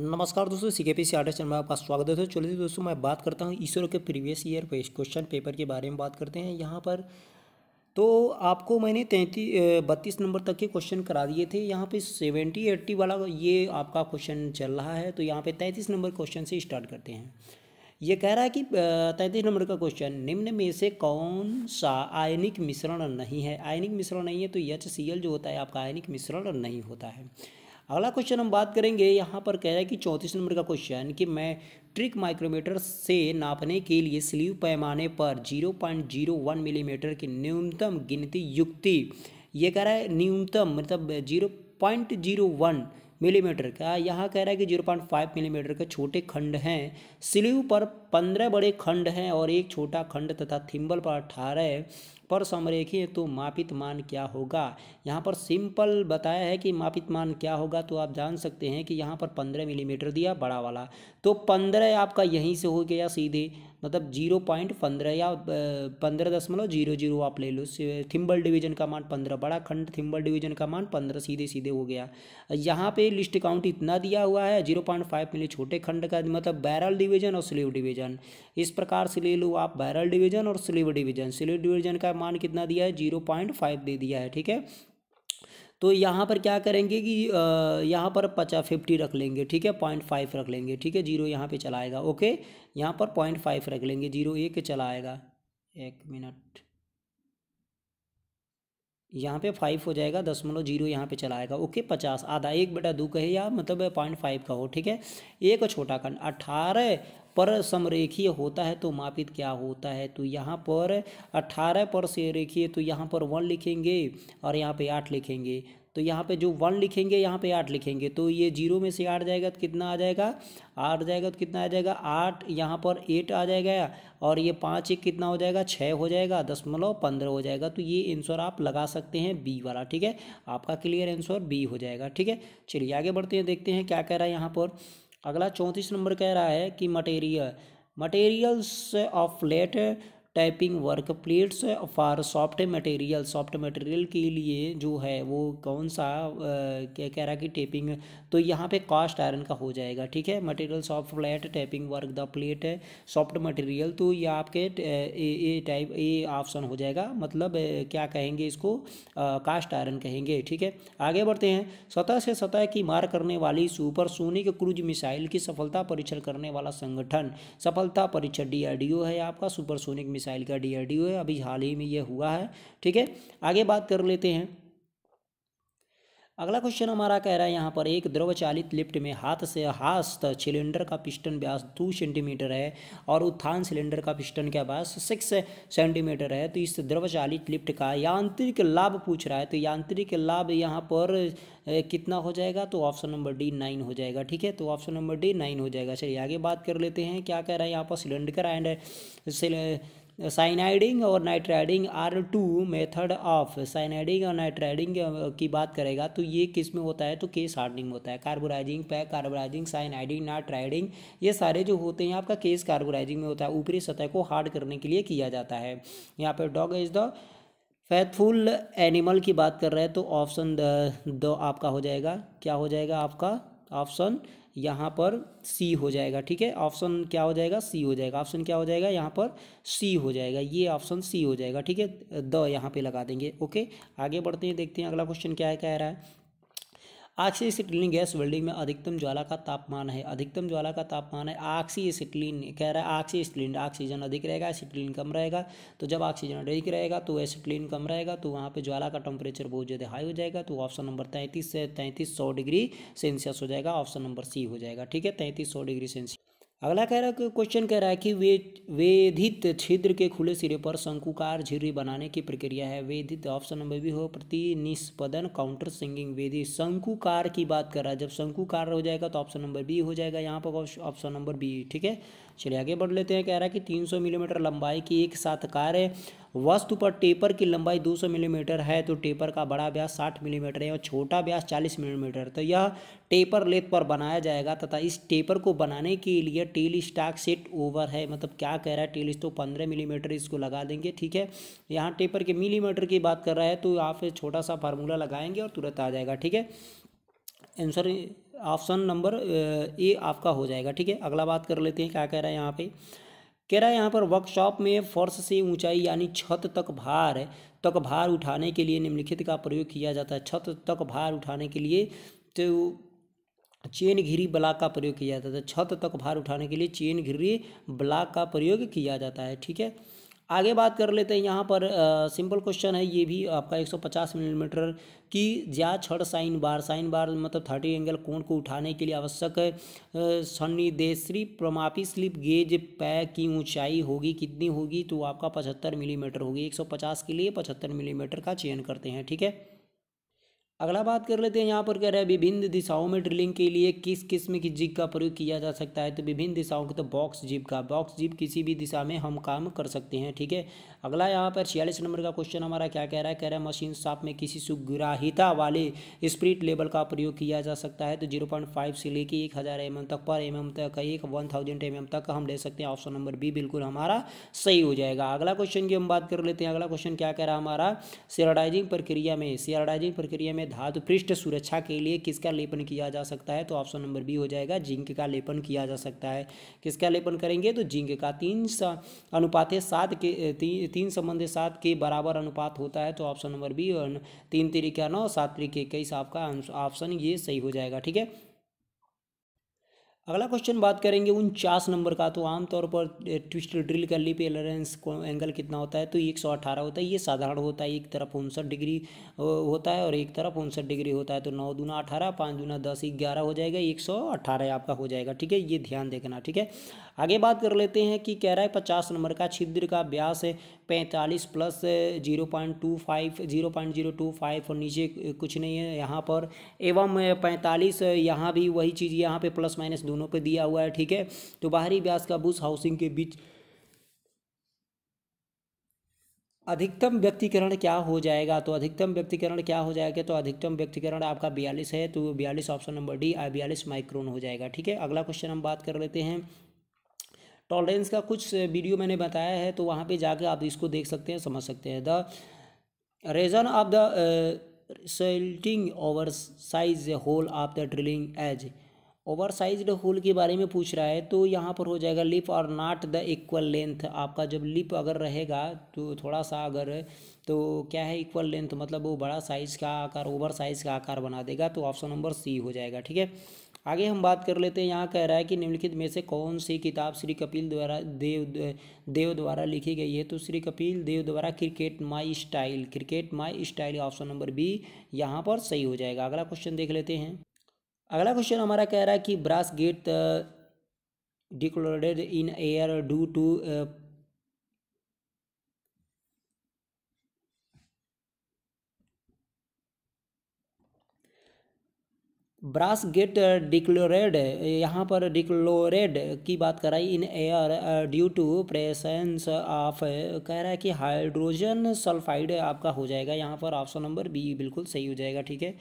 नमस्कार दोस्तों सी के पी सी आर्ट चैनल में आपका स्वागत है तो चलिए दोस्तों मैं बात करता हूँ इसरो के प्रीवियस ईयर क्वेश्चन पेपर के बारे में बात करते हैं यहाँ पर तो आपको मैंने तैंतीस बत्तीस नंबर तक के क्वेश्चन करा दिए थे यहाँ पे सेवेंटी एट्टी वाला ये आपका क्वेश्चन चल रहा है तो यहाँ पे तैंतीस नंबर क्वेश्चन से स्टार्ट करते हैं ये कह रहा है कि तैंतीस नंबर का क्वेश्चन निम्न में से कौन सा आयनिक मिश्रण नहीं है आयनिक मिश्रण नहीं है तो एच सी एल जो होता है आपका आयनिक मिश्रण नहीं होता है अगला क्वेश्चन हम बात करेंगे यहाँ पर कह रहा है कि चौंतीस नंबर का क्वेश्चन कि मैं ट्रिक माइक्रोमीटर से नापने के लिए स्लीव पैमाने पर 0.01 मिलीमीटर की न्यूनतम गिनती युक्ति ये कह रहा है न्यूनतम मतलब zero point zero one millimetre का यहाँ कह रहा है कि जीरो पॉइंट फाइव मिलीमीटर के छोटे खंड हैं स्लीव पर पंद्रह बड़े खंड हैं और एक छोटा खंड तथा थिम्बल पर अठारह पर समरेखी तो मापित मान क्या होगा यहाँ पर सिंपल बताया है कि मापित मान क्या होगा तो आप जान सकते हैं कि यहाँ पर पंद्रह मिलीमीटर दिया बड़ा वाला तो पंद्रह आपका यहीं से हो गया सीधे मतलब जीरो पॉइंट पंद्रह या पंद्रह दशमलव जीरो जीरो आप ले लो थिम्बल डिवीजन का मान पंद्रह बड़ा खंड थिम्बल डिवीजन का मान पंद्रह सीधे सीधे हो गया यहाँ पे लिस्ट काउंट इतना दिया हुआ है जीरो पॉइंट फाइव मिली छोटे खंड का मतलब बैरल डिवीजन और स्लीव डिवीजन इस प्रकार से ले लो आप बैरल डिवीजन और स्लीव डिवीजन स्लीव डिवीजन का मान कितना दिया है जीरो पॉइंट फाइव दे दिया है ठीक है तो यहाँ पर क्या करेंगे कि यहाँ पर पचास फिफ्टी रख लेंगे ठीक है पॉइंट फाइव रख लेंगे ठीक है जीरो यहाँ पे चलाएगा ओके यहाँ पर पॉइंट फाइव रख लेंगे जीरो एक चलाएगा एक मिनट यहाँ पे फाइव हो जाएगा दसमलव जीरो यहाँ पे चला आएगा ओके पचास आधा एक बेटा दो कहे या मतलब पॉइंट फाइव का हो ठीक है एक छोटा खंड अठारह पर समरेखीय होता है तो मापित क्या होता है तो यहाँ पर अट्ठारह पर से रेखीय तो यहाँ पर वन लिखेंगे और यहाँ पे आठ लिखेंगे तो यहाँ पे जो वन लिखेंगे यहाँ पे आठ लिखेंगे तो ये जीरो में से आठ जाएगा तो कितना आ जाएगा आठ जाएगा तो कितना आ जाएगा आठ यहाँ पर एट आ जाएगा और ये पाँच एक कितना हो जाएगा छः हो जाएगा दशमलव पंद्रह हो जाएगा तो ये आंसर आप लगा सकते हैं बी वाला ठीक है आपका क्लियर आंसर बी हो जाएगा ठीक है चलिए आगे बढ़ते हैं देखते हैं क्या कह रहा है यहाँ पर अगला चौंतीस नंबर कह रहा है कि material materials of late typing work plates for soft material soft material के लिए जो है वो कौन सा क्या कह रहा कि टेपिंग तो यहाँ पे कास्ट आयरन का हो जाएगा ठीक है material soft flat typing work the plate है सॉफ्ट मटेरियल तो ये आपके ए टाइप ए ऑप्शन हो जाएगा मतलब क्या कहेंगे इसको कास्ट आयरन कहेंगे ठीक है आगे बढ़ते हैं सतह से सतह की मार करने वाली सुपरसोनिक क्रूज मिसाइल की सफलता परीक्षण करने वाला संगठन सफलता परीक्षण डी है आपका सुपरसोनिक मिसाइल मिसाइल का डीआरडीओ है अभी हाल ही में यह हुआ है ठीक है आगे बात कर लेते हैं अगला क्वेश्चन हमारा कह रहा है यहाँ पर एक द्रव चालित लिफ्ट में हाथ से हास्त सिलेंडर का पिस्टन व्यास दो सेंटीमीटर है और उत्थान सिलेंडर का पिस्टन का व्यास सिक्स सेंटीमीटर है तो इस द्रव चालित लिफ्ट का यांत्रिक लाभ पूछ रहा है तो यांत्रिक लाभ यहाँ पर कितना हो जाएगा तो ऑप्शन नंबर डी नाइन हो जाएगा ठीक है तो ऑप्शन नंबर डी नाइन हो जाएगा चलिए आगे बात कर लेते हैं क्या कह रहा है यहाँ पर सिलेंडर एंड साइनाइडिंग और nitriding are two method of cyaniding और नाइट्राइडिंग की बात करेगा तो ये किस में होता है तो केस हार्डनिंग होता है carburizing pack carburizing cyaniding nitriding ये सारे जो होते हैं आपका केस कार्बोराइजिंग में होता है ऊपरी सतह को हार्ड करने के लिए किया जाता है यहाँ पर dog is the faithful animal की बात कर रहे हैं तो ऑप्शन दो आपका हो जाएगा क्या हो जाएगा आपका ऑप्शन यहाँ पर सी हो जाएगा ठीक है ऑप्शन क्या हो जाएगा सी हो जाएगा ऑप्शन क्या हो जाएगा यहाँ पर सी हो जाएगा ये ऑप्शन सी हो जाएगा ठीक है द यहाँ पे लगा देंगे ओके आगे बढ़ते हैं देखते हैं अगला क्वेश्चन क्या है कह रहा है ऑक्सीसिटिलिन गैस वेल्डिंग में अधिकतम ज्वाला का तापमान है अधिकतम ज्वाला का तापमान है ऑक्सीसिटिलिन कह रहा है ऑक्सीसिटिलिन ऑक्सीजन अधिक रहेगा एसिटिलिन कम रहेगा तो जब ऑक्सीजन अधिक रहेगा तो एसिटिलिन कम रहेगा तो वहाँ पर ज्वाला का टेम्परेचर बहुत ज़्यादा हाई हो जाएगा तो ऑप्शन नंबर तैंतीस से तैंतीस सौ डिग्री सेल्सियस हो जाएगा ऑप्शन नंबर सी हो जाएगा ठीक है तैंतीस सौ डिग्री सेल्सियस अगला कह रहा है क्वेश्चन कह रहा है कि वे वेधित छिद्र के खुले सिरे पर शंकुकार झिरी बनाने की प्रक्रिया है वेधित ऑप्शन नंबर भी हो प्रति निष्पदन काउंटर सिंगिंग वेदी शंकुकार की बात कर रहा है जब शंकुकार हो जाएगा तो ऑप्शन नंबर बी हो जाएगा यहाँ पर ऑप्शन नंबर बी ठीक है चलिए आगे बढ़ लेते हैं कह रहा है कि तीन मिलीमीटर लंबाई की एक साथ कार्य वस्तु पर टेपर की लंबाई 200 मिलीमीटर है तो टेपर का बड़ा व्यास 60 मिलीमीटर है और छोटा व्यास 40 मिलीमीटर तो यह टेपर लेथ पर बनाया जाएगा तथा इस टेपर को बनाने के लिए टेल स्टाक सेट ओवर है मतलब क्या कह रहा है टेल स्टोक पंद्रह मिलीमीटर इसको लगा देंगे ठीक है यहाँ टेपर के मिलीमीटर की बात कर रहा है तो आप छोटा सा फार्मूला लगाएंगे और तुरंत आ जाएगा ठीक है आंसर ऑप्शन नंबर ए आपका हो जाएगा ठीक है अगला बात कर लेते हैं क्या कह रहा है यहाँ पर कह रहा है यहाँ पर वर्कशॉप में फर्श से ऊंचाई यानी छत तक भार तक भार उठाने के लिए निम्नलिखित का प्रयोग किया जाता है छत तक भार उठाने के लिए तो चेन घिरी ब्लाक का प्रयोग किया जाता है छत तक भार उठाने के लिए चेन घिरी ब्लाक का प्रयोग किया जाता है ठीक है आगे बात कर लेते हैं यहाँ पर सिंपल क्वेश्चन है ये भी आपका 150 मिलीमीटर की ज्या छड़ साइन बार साइन बार मतलब थर्टी एंगल कोण को उठाने के लिए आवश्यक है सन्निदेशी प्रमापी स्लिप गेज पैक की ऊंचाई होगी कितनी होगी तो आपका पचहत्तर मिलीमीटर mm होगी 150 के लिए पचहत्तर मिलीमीटर mm का चयन करते हैं ठीक है अगला बात कर लेते हैं यहाँ पर कह रहे हैं विभिन्न दिशाओं में ड्रिलिंग के लिए किस किस्म की जिग का प्रयोग किया जा सकता है तो विभिन्न दिशाओं के तो बॉक्स जीप का बॉक्स जीप किसी भी दिशा में हम काम कर सकते हैं ठीक है अगला यहाँ पर छियालीस नंबर का क्वेश्चन हमारा क्या कह रहा है कह रहा है मशीन साफ में किसी सुग्राहिता वाले स्प्रिट लेवल का प्रयोग किया जा सकता है तो जीरो पॉइंट फाइव से लेकर एक हज़ार एम एम तक पर एम तक एक वन थाउजेंड एम एम तक हम ले सकते हैं ऑप्शन नंबर बी बिल्कुल हमारा सही हो जाएगा अगला क्वेश्चन की हम बात कर लेते हैं अगला क्वेश्चन क्या कह रहा है हमारा सेराडाइजिंग प्रक्रिया में सेराडाइजिंग प्रक्रिया में धातु पृष्ठ सुरक्षा के लिए किसका लेपन किया जा सकता है तो ऑप्शन नंबर बी हो जाएगा जिंक का लेपन किया जा सकता है किसका लेपन करेंगे तो जिंक का तीन अनुपात है सात के ती, तीन संबंध सात के बराबर अनुपात होता है तो ऑप्शन नंबर बी और तीन तरीका नौ सात तरीके इक्कीस आपका ऑप्शन ये सही हो जाएगा ठीक है अगला क्वेश्चन बात करेंगे उनचास नंबर का तो आमतौर पर ट्विस्ट ड्रिल करली पे एलरेंस एंगल कितना होता है तो एक सौ अठारह होता है ये साधारण होता है एक तरफ उनसठ डिग्री होता है और एक तरफ उनसठ डिग्री होता है तो नौ दूना अठारह पाँच दूना दस ग्यारह हो जाएगा एक सौ अठारह आपका हो जाएगा ठीक है ये ध्यान देखना ठीक है आगे बात कर लेते हैं कि कह रहा है पचास नंबर का छिद्र का ब्यास है पैंतालीस plus zero point two five zero point zero two five और नीचे कुछ नहीं है यहाँ पर एवं पैंतालीस यहाँ भी वही चीज़ यहाँ पे प्लस माइनस दो दोनों पे दिया हुआ है ठीक है तो बाहरी व्यास का बुश हाउसिंग के बीच अधिकतम व्यक्तिकरण क्या हो जाएगा तो अधिकतम व्यक्तिकरण क्या हो जाएगा तो अधिकतम व्यक्तिकरण आपका बयालीस है तो बयालीस ऑप्शन नंबर डी और बयालीस माइक्रोन हो जाएगा ठीक है अगला क्वेश्चन हम बात कर लेते हैं टॉलरेंस का कुछ वीडियो मैंने बताया है तो वहाँ पे जाके आप इसको देख सकते हैं समझ सकते हैं the reason of the setting oversize hole of the drilling as oversize hole के बारे में पूछ रहा है तो यहाँ पर हो जाएगा लिप और नॉट द इक्वल लेंथ आपका जब लिप अगर रहेगा तो थोड़ा सा अगर तो क्या है इक्वल लेंथ मतलब वो बड़ा साइज़ का आकार ओवर साइज़ का आकार बना देगा तो ऑप्शन नंबर सी हो जाएगा ठीक है आगे हम बात कर लेते हैं यहाँ कह रहा है कि निम्नलिखित में से कौन सी किताब श्री कपिल द्वारा देव देव द्वारा लिखी गई है तो श्री कपिल देव द्वारा cricket my style cricket my style option number B यहाँ पर सही हो जाएगा अगला क्वेश्चन देख लेते हैं अगला क्वेश्चन हमारा कह रहा है कि brass gets discoloured in air due to brass gets discoloured यहाँ पर डिक्लोरेड की बात कराई in air due to presence of कह रहा है कि हाइड्रोजन सल्फाइड आपका हो जाएगा यहाँ पर ऑप्शन नंबर बी बिल्कुल सही हो जाएगा ठीक है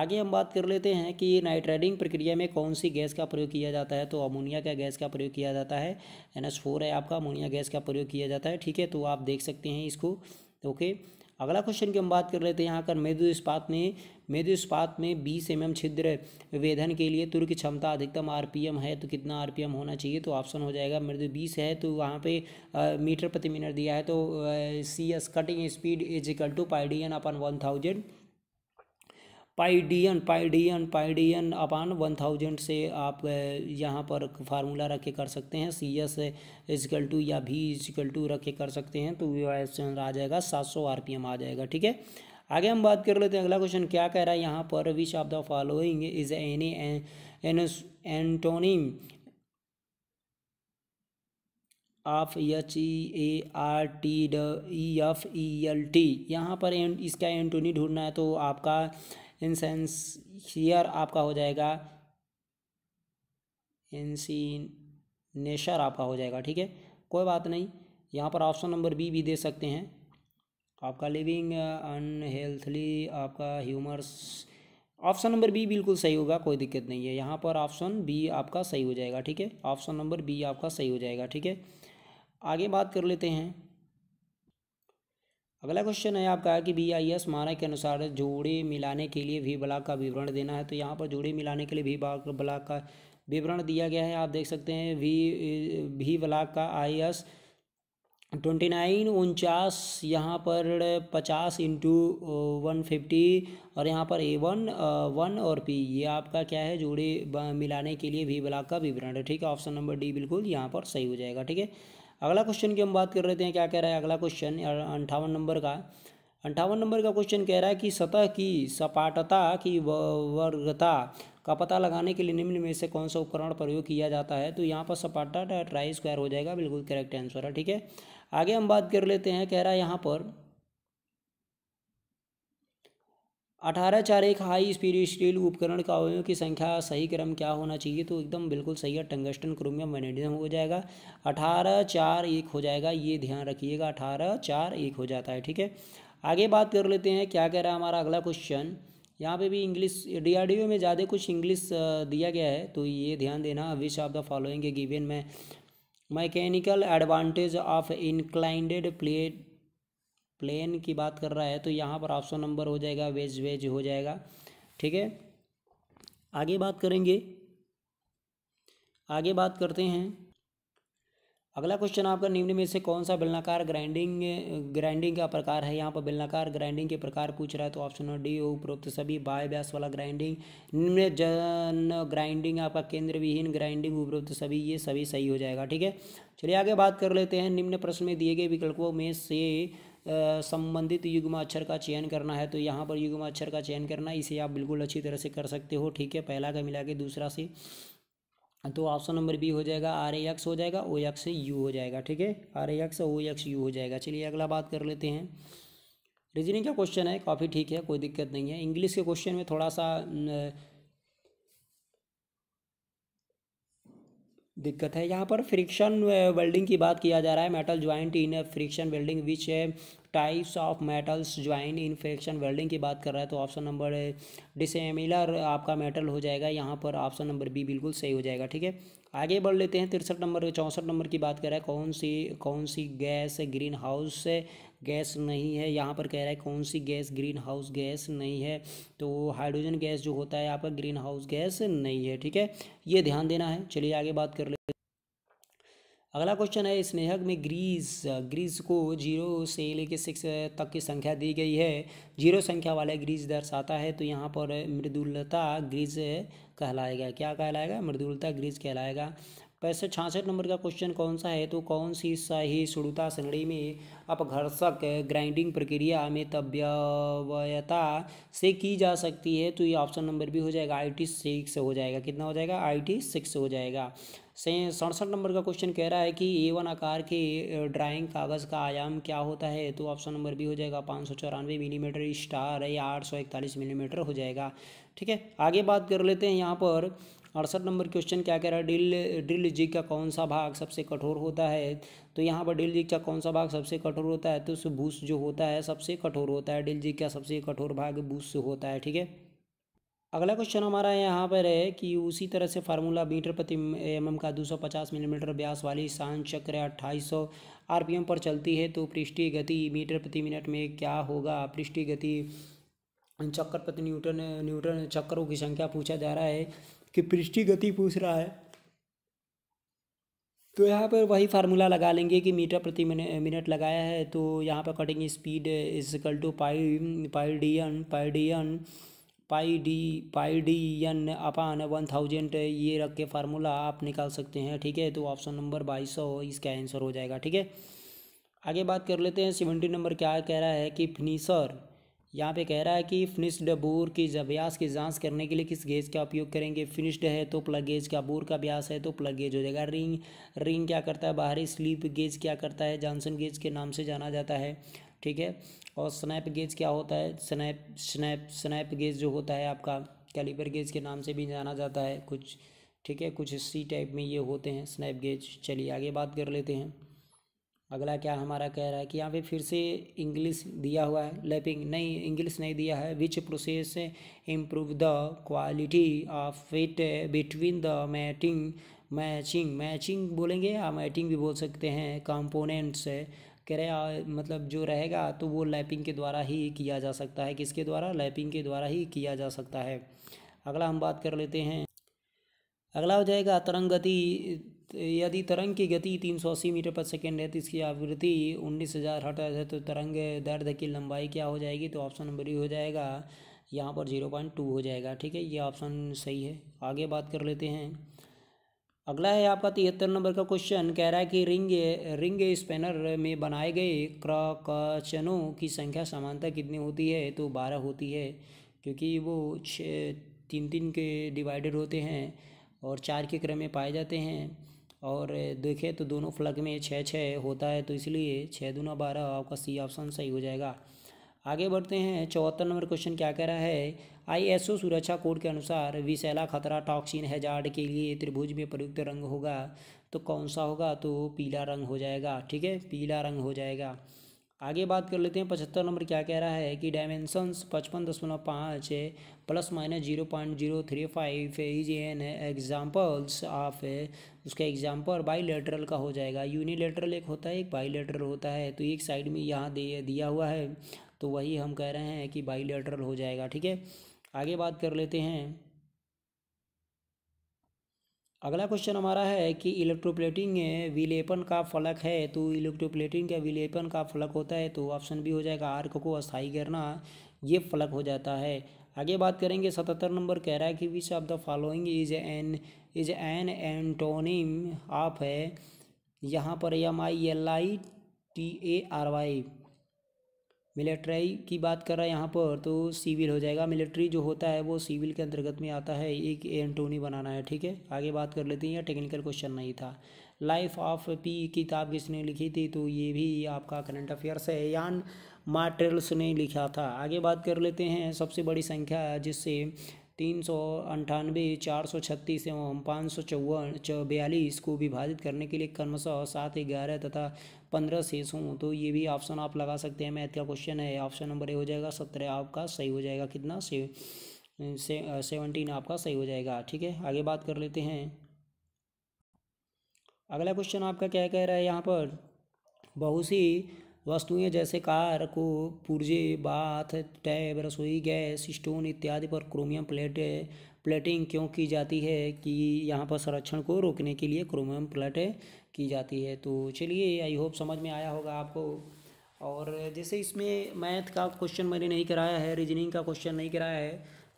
आगे हम बात कर लेते हैं कि नाइट्राइडिंग प्रक्रिया में कौन सी गैस का प्रयोग किया जाता है तो अमोनिया का गैस का प्रयोग किया जाता है एन है आपका अमोनिया गैस का प्रयोग किया जाता है ठीक है तो आप देख सकते हैं इसको ओके okay? अगला क्वेश्चन की हम बात कर लेते हैं यहाँ कर मेदु इस्पात में मेदु इस्पात में बीस एम एम छिद्र वेधन के लिए तुर्क क्षमता अधिकतम आर पी एम है तो कितना आर पी एम होना चाहिए तो ऑप्शन हो जाएगा मृदु बीस है तो वहाँ पे मीटर प्रति मिनट दिया है तो C S cutting speed is equal to pi D N upon one thousand pi D N pi D N pi D N upon one thousand से आप यहाँ पर फार्मूला रख के कर सकते हैं सी एस इजिकल टू या भी इजिकल टू रख के कर सकते हैं तो ऑप्शन आ जाएगा सात सौ आर पी एम आ जाएगा ठीक है आगे हम बात कर लेते हैं अगला क्वेश्चन क्या कह रहा है यहाँ पर which of the following is any an antonym of H E A R T D F E L T यहाँ पर इसका एंटोनी ढूंढना है तो आपका इन सेंस आपका हो जाएगा इंसीनेशर आपका हो जाएगा ठीक है कोई बात नहीं यहाँ पर ऑप्शन नंबर बी भी दे सकते हैं आपका लिविंग अनहेल्थली आपका ह्यूमर्स ऑप्शन नंबर बी बिल्कुल सही होगा कोई दिक्कत नहीं है यहाँ पर ऑप्शन बी आपका सही हो जाएगा ठीक है ऑप्शन नंबर बी आपका सही हो जाएगा ठीक है आगे बात कर लेते हैं अगला क्वेश्चन है आपका है कि बी आई एस मानक के अनुसार जोड़े मिलाने के लिए भी ब्लाक का विवरण देना है तो यहाँ पर जोड़े मिलाने के लिए भी ब्लाक का विवरण दिया गया है आप देख सकते हैं वी भी ब्लाक का आई एस ट्वेंटी नाइन उनचास यहाँ पर पचास इंटू वन फिफ्टी और यहाँ पर ए वन वन और पी ये आपका क्या है जोड़े मिलाने के लिए भी ब्लाक का विवरण है ठीक है ऑप्शन नंबर डी बिल्कुल यहाँ पर सही हो जाएगा ठीक है अगला क्वेश्चन की हम बात कर रहे थे क्या कह रहा है अगला क्वेश्चन अंठावन नंबर का अंठावन नंबर का क्वेश्चन कह रहा है कि सतह की सपाटता की वर्गता का पता लगाने के लिए निम्न में से कौन सा उपकरण प्रयोग किया जाता है तो यहाँ पर सपाटा ट्राई स्क्वायर हो जाएगा बिल्कुल करेक्ट आंसर है ठीक है आगे हम बात कर लेते हैं कह रहा है यहाँ पर अठारह चार एक हाई स्पीड स्टील उपकरण का अवयव की संख्या सही क्रम क्या होना चाहिए तो एकदम बिल्कुल सही है टंगस्टन क्रोमियम मैनेडियम हो जाएगा अठारह चार एक हो जाएगा ये ध्यान रखिएगा अठारह चार एक हो जाता है ठीक है आगे बात कर लेते हैं क्या कह रहा है हमारा अगला क्वेश्चन यहाँ पे भी इंग्लिश डी में ज़्यादा कुछ इंग्लिश दिया गया है तो ये ध्यान देना which of the following given में mechanical advantage of inclined plate plane की बात कर रहा है तो यहाँ पर ऑप्शन नंबर हो जाएगा वेज वेज हो जाएगा ठीक है आगे बात करेंगे आगे बात करते हैं अगला क्वेश्चन आपका निम्न में से कौन सा बेलनाकार ग्राइंडिंग ग्राइंडिंग का प्रकार है यहाँ पर बेलनाकार ग्राइंडिंग के प्रकार पूछ रहा है तो ऑप्शन नंबर डी उपरोक्त सभी बाय वाला ग्राइंडिंग निम्न जन ग्राइंडिंग आपका केंद्र विहीन ग्राइंडिंग उपरोक्त सभी ये सभी सही हो जाएगा ठीक है चलिए आगे बात कर लेते हैं निम्न प्रश्न में दिए गए विकल्पों में से संबंधित युग्माक्षर अक्षर का चयन करना है तो यहाँ पर युग्माक्षर अक्षर का चयन करना इसे आप बिल्कुल अच्छी तरह से कर सकते हो ठीक है पहला का मिला के दूसरा से तो ऑप्शन नंबर बी हो जाएगा आर ए एक्स हो जाएगा ओ एक्स यू हो जाएगा ठीक है R A X O X U हो जाएगा चलिए अगला बात कर लेते हैं रीजनिंग का क्वेश्चन है काफ़ी ठीक है कोई दिक्कत नहीं है इंग्लिश के क्वेश्चन में थोड़ा सा दिक्कत है यहाँ पर फ्रिक्शन वेल्डिंग की बात किया जा रहा है metal joint in friction welding which है types of metals join in friction welding की बात कर रहा है तो ऑप्शन नंबर डिसेमिलर आपका मेटल हो जाएगा यहाँ पर ऑप्शन नंबर बी बिल्कुल सही हो जाएगा ठीक है आगे बढ़ लेते हैं तिरसठ नंबर चौंसठ नंबर की बात कर रहा है कौन सी कौन सी गैस ग्रीन हाउस गैस नहीं है यहाँ पर कह रहा है कौन सी गैस ग्रीन हाउस गैस नहीं है तो हाइड्रोजन गैस जो होता है आपका ग्रीन हाउस गैस नहीं है ठीक है ये ध्यान देना है चलिए आगे बात कर ले अगला क्वेश्चन है स्नेहक में ग्रीस ग्रीस को जीरो से लेके सिक्स तक की संख्या दी गई है जीरो संख्या वाले ग्रीस दर्शाता है तो यहाँ पर मृदुलता ग्रीस कहलाएगा क्या कहलाएगा मृदुलता ग्रीस कहलाएगा पैंसठ छाछठ नंबर का क्वेश्चन कौन सा है तो कौन सी सही शुरुता संगड़ी में अपघर्षक ग्राइंडिंग प्रक्रिया में तव्यवयता से की जा सकती है तो ये ऑप्शन नंबर भी हो जाएगा आई टी सिक्स हो जाएगा कितना हो जाएगा आई टी सिक्स हो जाएगा सड़सठ नंबर का क्वेश्चन कह रहा है कि ए वन आकार के ड्राइंग कागज़ का आयाम क्या होता है तो ऑप्शन नंबर बी हो जाएगा पाँच सौ चौरानवे मिलीमीटर स्टार या आठ सौ इकतालीस मिलीमीटर हो जाएगा ठीक है आगे बात कर लेते हैं यहाँ पर अड़सठ नंबर क्वेश्चन क्या कह रहा है ड्रिल ड्रिल जिग का कौन सा भाग सबसे कठोर होता है तो यहाँ पर ड्रिल जिग का कौन सा भाग सबसे कठोर होता है तो भूस जो होता है सबसे कठोर होता है ड्रिल जिग का सबसे कठोर भाग भूस होता है ठीक है अगला क्वेश्चन हमारा यहाँ पर है कि उसी तरह से फार्मूला मीटर प्रति एम mm का 250 मिलीमीटर व्यास वाली शान चक्र अट्ठाईस सौ आरपीएम पर चलती है तो पृष्ठीय गति मीटर प्रति मिनट में क्या होगा पृष्ठीय गति चक्कर प्रति न्यूटन न्यूटन चक्करों की संख्या पूछा जा रहा है कि पृष्ठीय गति पूछ रहा है तो यहाँ पर वही फार्मूला लगा लेंगे कि मीटर प्रति मिनट लगाया है तो यहाँ पर cutting speed is to pi pi D N pi D N pi D pi D N upon one thousand ये रख के फार्मूला आप निकाल सकते हैं ठीक है तो ऑप्शन नंबर बाईस सौ इसका आंसर हो जाएगा ठीक है आगे बात कर लेते हैं सेवेंटी नंबर क्या कह रहा है कि फिनिशर यहाँ पे कह रहा है कि फिनिश्ड बोर की व्यास की जांच करने के लिए किस गेज का उपयोग करेंगे फिनिश्ड है तो प्लग गेज का बोर का व्यास है तो प्लग गेज हो जाएगा रिंग रिंग क्या करता है बाहरी स्लीप गेज क्या करता है जॉनसन गेज के नाम से जाना जाता है ठीक है और स्नैप गेज क्या होता है स्नैप स्नैप स्नैप गेज जो होता है आपका कैलिपर गेज के नाम से भी जाना जाता है कुछ ठीक है कुछ सी टाइप में ये होते हैं स्नैप गेज चलिए आगे बात कर लेते हैं अगला क्या हमारा कह रहा है कि यहाँ पे फिर से इंग्लिश दिया हुआ है लैपिंग नहीं इंग्लिश नहीं दिया है which process improve the quality of fit between the mating matching matching बोलेंगे या हाँ, मैटिंग भी बोल सकते हैं कंपोनेंट्स है क्रय मतलब जो रहेगा तो वो लैपिंग के द्वारा ही किया जा सकता है किसके द्वारा लैपिंग के द्वारा ही किया जा सकता है अगला हम बात कर लेते हैं अगला हो जाएगा तरंग गति यदि तरंग की गति तीन सौ अस्सी मीटर पर सेकेंड है तो इसकी आवृत्ति उन्नीस हज़ार हट है तो तरंग दर्द की लंबाई क्या हो जाएगी तो ऑप्शन नंबर ई हो जाएगा यहाँ पर जीरो पॉइंट टू हो जाएगा ठीक है ये ऑप्शन सही है आगे बात कर लेते हैं अगला है आपका तिहत्तर नंबर का क्वेश्चन कह रहा है कि रिंग रिंग स्पेनर में बनाए गए क्रकचनों की संख्या समानता कितनी होती है तो बारह होती है क्योंकि वो छः तीन तीन के डिवाइडेड होते हैं और चार के क्रम में पाए जाते हैं और देखें तो दोनों फ्लग में छः छः होता है तो इसलिए छः दूना बारह आपका सी ऑप्शन सही हो जाएगा आगे बढ़ते हैं चौहत्तर नंबर क्वेश्चन क्या कह रहा है आईएसओ सुरक्षा कोड के अनुसार विशैला खतरा टॉक्सिन हैजार्ड के लिए त्रिभुज में प्रयुक्त रंग होगा तो कौन सा होगा तो पीला रंग हो जाएगा ठीक है पीला रंग हो जाएगा आगे बात कर लेते हैं पचहत्तर नंबर क्या कह रहा है कि डायमेंशंस पचपन दशमलव पाँच plus minus zero point zero three five is an examples of उसका एग्जाम्पल बाईलेटरल का हो जाएगा यूनिलेटरल एक होता है एक बाईलेटरल होता है तो एक साइड में यहाँ दे दिया हुआ है तो वही हम कह रहे हैं कि बाईलेटरल हो जाएगा ठीक है आगे बात कर लेते हैं अगला क्वेश्चन हमारा है कि इलेक्ट्रोप्लेटिंग विलेपन का फलक है तो इलेक्ट्रोप्लेटिंग का विलेपन का फलक होता है तो ऑप्शन बी हो जाएगा आर्क को अस्थाई करना ये फलक हो जाता है आगे बात करेंगे सतहत्तर नंबर कह रहा है कि which of the following is an is an antonym of है यहाँ पर M I L I T A R Y military की बात कर रहा है यहाँ पर तो सिविल हो जाएगा मिलिट्री जो होता है वो सिविल के अंतर्गत में आता है एक एंटोनी बनाना है ठीक है आगे बात कर लेते हैं यह टेक्निकल क्वेश्चन नहीं था लाइफ ऑफ पी किताब किसने लिखी थी तो ये भी आपका करंट अफेयर्स है यान मार्टेल्स ने लिखा था आगे बात कर लेते हैं सबसे बड़ी संख्या जिससे तीन सौ अंठानवे चार सौ छत्तीस एवं पाँच सौ चौवन बयालीस को विभाजित करने के लिए क्रमशः सात ग्यारह तथा पंद्रह शेष हों तो ये भी ऑप्शन आप लगा सकते हैं मैथ का क्वेश्चन है ऑप्शन नंबर ए हो जाएगा सत्रह आपका सही हो जाएगा कितना से, से सेवनटीन आपका सही हो जाएगा ठीक है आगे बात कर लेते हैं अगला क्वेश्चन आपका क्या कह रहा है यहाँ पर बहुत सी वस्तुएं जैसे कार को पुर्जे बाथ टैब रसोई गैस स्टोन इत्यादि पर क्रोमियम प्लेट प्लेटिंग क्यों की जाती है कि यहाँ पर संरक्षण को रोकने के लिए क्रोमियम प्लेट की जाती है तो चलिए आई होप समझ में आया होगा आपको और जैसे इसमें मैथ का क्वेश्चन मैंने नहीं कराया है रीजनिंग का क्वेश्चन नहीं कराया है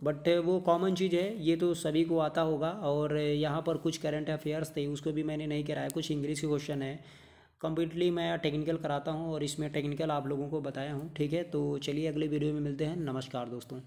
बट वो कॉमन चीज़ है ये तो सभी को आता होगा और यहाँ पर कुछ करंट अफेयर्स थे उसको भी मैंने नहीं कराया कुछ इंग्लिश के क्वेश्चन है कम्प्लीटली मैं टेक्निकल कराता हूँ और इसमें टेक्निकल आप लोगों को बताया हूँ ठीक है तो चलिए अगले वीडियो में मिलते हैं नमस्कार दोस्तों